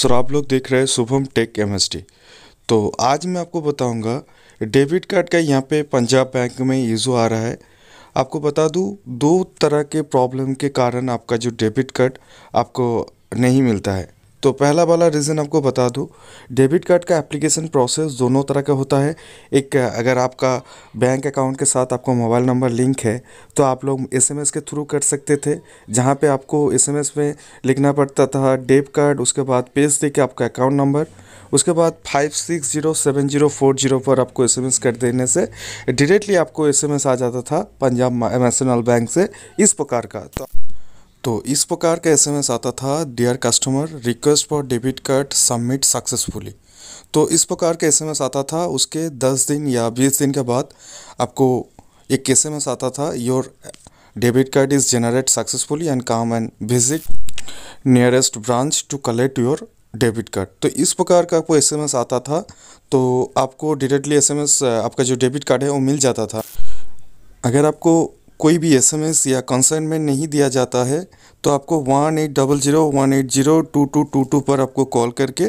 sir आप लोग देख रहे हैं शुभम टेक एम तो आज मैं आपको बताऊंगा डेबिट कार्ड का यहाँ पे पंजाब बैंक में यूजो आ रहा है आपको बता दूँ दो तरह के प्रॉब्लम के कारण आपका जो डेबिट कार्ड आपको नहीं मिलता है तो पहला वाला रीज़न आपको बता दूँ डेबिट कार्ड का एप्लीकेशन प्रोसेस दोनों तरह का होता है एक अगर आपका बैंक अकाउंट के साथ आपका मोबाइल नंबर लिंक है तो आप लोग एसएमएस के थ्रू कर सकते थे जहाँ पे आपको एसएमएस में लिखना पड़ता था डेबिट कार्ड उसके बाद पेज दे के आपका अकाउंट नंबर उसके बाद five six zero seven zero four zero पर आपको एसएमएस कर देने से डायरेक्टली आपको एसएमएस आ जाता था पंजाब नेशनल बैंक से इस प्रकार का तो तो इस प्रकार का एसएमएस आता था dear customer request for debit card submit successfully तो इस प्रकार का एसएमएस आता था उसके 10 दिन या 20 दिन के बाद आपको एक एसएमएस आता था your debit card is generate successfully and come and visit nearest branch to collect your debit card तो इस प्रकार का आपको एसएमएस आता था तो आपको डायरेक्टली एसएमएस आपका जो डेबिट कार्ड है वो मिल जाता था अगर आपको कोई भी एसएमएस या कंसाइनमेंट नहीं दिया जाता है तो आपको one eight double zero one eight zero two two two two पर आपको कॉल करके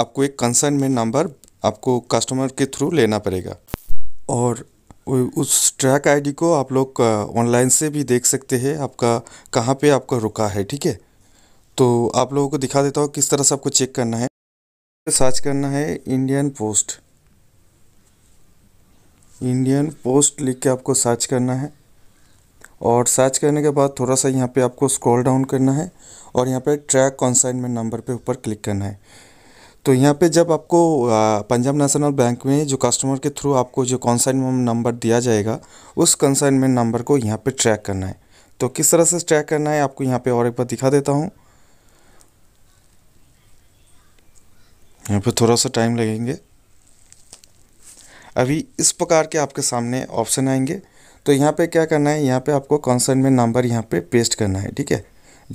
आपको एक कंसाइनमेंट नंबर आपको कस्टमर के थ्रू लेना पड़ेगा और उस ट्रैक आईडी को आप लोग ऑनलाइन से भी देख सकते हैं आपका कहाँ पे आपका रुका है ठीक है तो आप लोगों को दिखा देता हूँ किस तरह से आपको चेक करना है सर्च करना है इंडियन पोस्ट इंडियन पोस्ट लिख के आपको सर्च करना है और सर्च करने के बाद थोड़ा सा यहाँ पे आपको स्क्रॉल डाउन करना है और यहाँ पे ट्रैक कॉन्साइनमेंट नंबर पे ऊपर क्लिक करना है तो यहाँ पे जब आपको पंजाब नेशनल बैंक में जो कस्टमर के थ्रू आपको जो कॉन्साइनमेंट नंबर दिया जाएगा उस कंसाइनमेंट नंबर को यहाँ पे ट्रैक करना है तो किस तरह से ट्रैक करना है आपको यहाँ पर और एक बार दिखा देता हूँ यहाँ पर थोड़ा सा टाइम लगेंगे अभी इस प्रकार के आपके सामने ऑप्शन आएंगे तो यहाँ पे क्या करना है यहाँ पे आपको कंसाइनमेंट नंबर यहाँ पे पेस्ट करना है ठीक है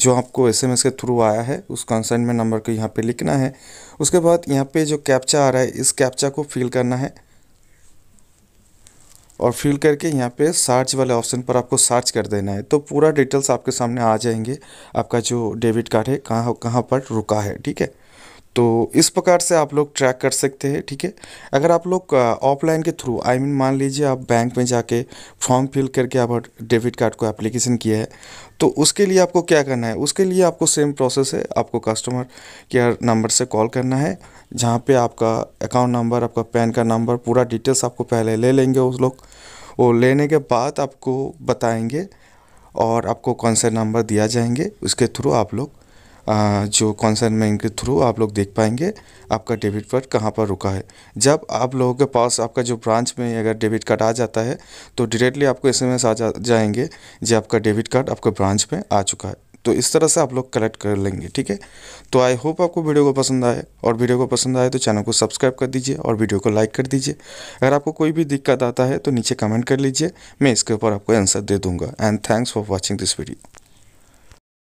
जो आपको एसएमएस के थ्रू आया है उस कंसाइनमेंट नंबर को यहाँ पे लिखना है उसके बाद यहाँ पे जो कैप्चा आ रहा है इस कैप्चा को फिल करना है और फिल करके यहाँ पे सर्च वाले ऑप्शन पर आपको सर्च कर देना है तो पूरा डिटेल्स आपके सामने आ जाएंगे आपका जो डेबिट कार्ड है कहाँ कहाँ पर रुका है ठीक है तो इस प्रकार से आप लोग ट्रैक कर सकते हैं ठीक है अगर आप लोग ऑफलाइन के थ्रू आई मीन मान लीजिए आप बैंक में जाके फॉर्म फिल करके आप डेबिट कार्ड को एप्लीकेशन किया है तो उसके लिए आपको क्या करना है उसके लिए आपको सेम प्रोसेस है आपको कस्टमर केयर नंबर से कॉल करना है जहाँ पे आपका अकाउंट नंबर आपका पैन का नंबर पूरा डिटेल्स आपको पहले ले लेंगे उस लोग वो लेने के बाद आपको बताएंगे और आपको कौन से नंबर दिया जाएंगे उसके थ्रू आप लोग जो कॉन्सर्न बैंक के थ्रू आप लोग देख पाएंगे आपका डेबिट कार्ड कहाँ पर रुका है जब आप लोगों के पास आपका जो ब्रांच में अगर डेबिट कार्ड आ जाता है तो डायरेक्टली आपको एस एम एस आ जा, जाएंगे जो आपका डेबिट कार्ड आपके ब्रांच में आ चुका है तो इस तरह से आप लोग कलेक्ट कर लेंगे ठीक है तो आई होप आपको वीडियो को पसंद आए और वीडियो को पसंद आए तो चैनल को सब्सक्राइब कर दीजिए और वीडियो को लाइक कर दीजिए अगर आपको कोई भी दिक्कत आता है तो नीचे कमेंट कर लीजिए मैं इसके ऊपर आपको आंसर दे दूंगा and thanks for watching this video